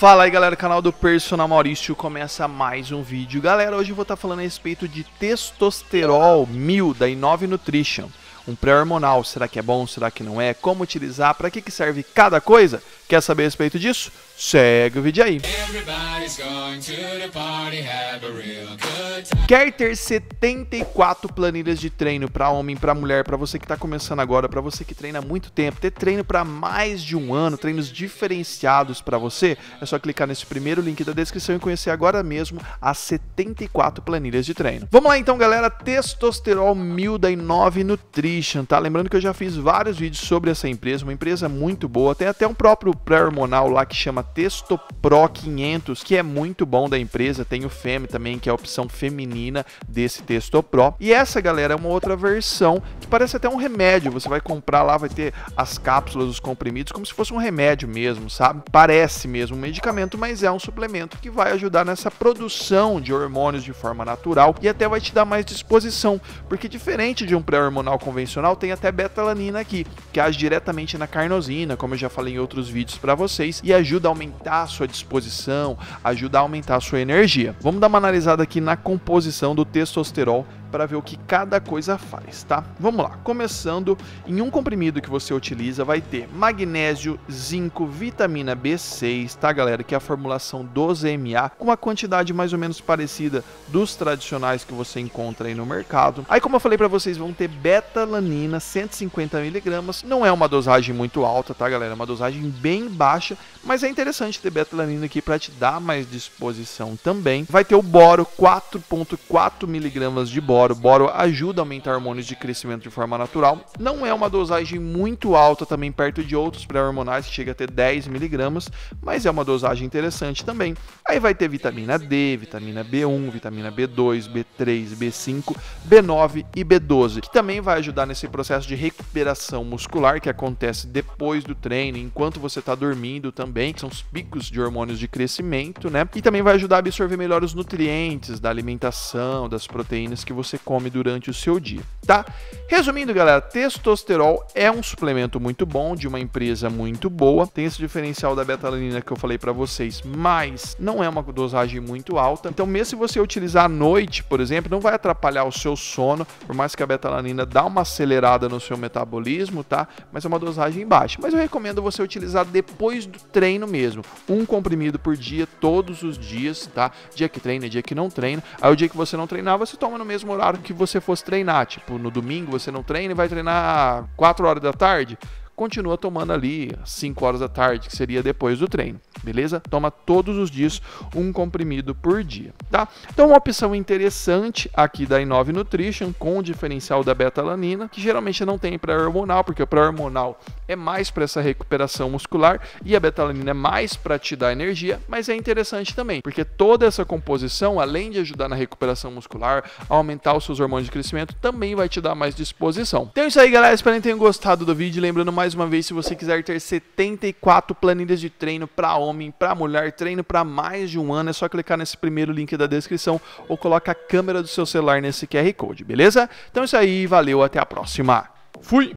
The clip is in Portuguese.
Fala aí galera, canal do Personal Maurício começa mais um vídeo. Galera, hoje eu vou estar tá falando a respeito de testosterol 1000 da Inove Nutrition. Um pré-hormonal, será que é bom, será que não é? Como utilizar, para que, que serve cada coisa? Quer saber a respeito disso? Segue o vídeo aí. Quer ter 74 planilhas de treino para homem, para mulher, para você que está começando agora, para você que treina há muito tempo, ter treino para mais de um ano, treinos diferenciados para você? É só clicar nesse primeiro link da descrição e conhecer agora mesmo as 74 planilhas de treino. Vamos lá então, galera, testosterol 1009 Nutri Nutrition, tá? Lembrando que eu já fiz vários vídeos sobre essa empresa, uma empresa muito boa. Tem até um próprio pré-hormonal lá que chama Testopro 500, que é muito bom da empresa. Tem o FEM também, que é a opção feminina desse Testopro. E essa, galera, é uma outra versão que parece até um remédio. Você vai comprar lá, vai ter as cápsulas, os comprimidos, como se fosse um remédio mesmo, sabe? Parece mesmo um medicamento, mas é um suplemento que vai ajudar nessa produção de hormônios de forma natural e até vai te dar mais disposição, porque diferente de um pré-hormonal convencional, convencional tem até betalanina aqui, que age diretamente na carnosina, como eu já falei em outros vídeos para vocês, e ajuda a aumentar a sua disposição, ajuda a aumentar a sua energia. Vamos dar uma analisada aqui na composição do testosterol para ver o que cada coisa faz, tá? Vamos lá, começando em um comprimido que você utiliza vai ter magnésio, zinco, vitamina B6, tá galera? Que é a formulação 12MA, com uma quantidade mais ou menos parecida dos tradicionais que você encontra aí no mercado. Aí como eu falei para vocês, vão ter betalanina 150mg, não é uma dosagem muito alta, tá galera? É uma dosagem bem baixa, mas é interessante ter betalanina aqui para te dar mais disposição também. Vai ter o boro 4.4mg de boro boro. Boro ajuda a aumentar hormônios de crescimento de forma natural. Não é uma dosagem muito alta também perto de outros pré-hormonais, que chega a ter 10 miligramas, mas é uma dosagem interessante também. Aí vai ter vitamina D, vitamina B1, vitamina B2, B3, B5, B9 e B12, que também vai ajudar nesse processo de recuperação muscular que acontece depois do treino, enquanto você está dormindo também, são os picos de hormônios de crescimento, né? E também vai ajudar a absorver melhor os nutrientes da alimentação, das proteínas que você você come durante o seu dia, tá? Resumindo, galera, testosterol é um suplemento muito bom de uma empresa muito boa. Tem esse diferencial da betalanina que eu falei para vocês, mas não é uma dosagem muito alta. Então, mesmo se você utilizar à noite, por exemplo, não vai atrapalhar o seu sono, por mais que a betalanina dá uma acelerada no seu metabolismo, tá? Mas é uma dosagem baixa. Mas eu recomendo você utilizar depois do treino mesmo. Um comprimido por dia, todos os dias, tá? Dia que treina, dia que não treina. Aí o dia que você não treinar, você toma no mesmo horário que você fosse treinar. Tipo, no domingo você não treina e vai treinar 4 horas da tarde continua tomando ali 5 horas da tarde, que seria depois do treino, beleza? Toma todos os dias um comprimido por dia, tá? Então, uma opção interessante aqui da Inove Nutrition com o diferencial da beta-alanina, que geralmente não tem pré-hormonal, porque o pré-hormonal é mais para essa recuperação muscular e a betalanina é mais para te dar energia, mas é interessante também, porque toda essa composição, além de ajudar na recuperação muscular, aumentar os seus hormônios de crescimento, também vai te dar mais disposição. Então é isso aí, galera. Espero que tenham gostado do vídeo. Lembrando mais mais uma vez, se você quiser ter 74 planilhas de treino para homem, para mulher, treino para mais de um ano, é só clicar nesse primeiro link da descrição ou coloca a câmera do seu celular nesse QR Code, beleza? Então é isso aí, valeu, até a próxima. Fui!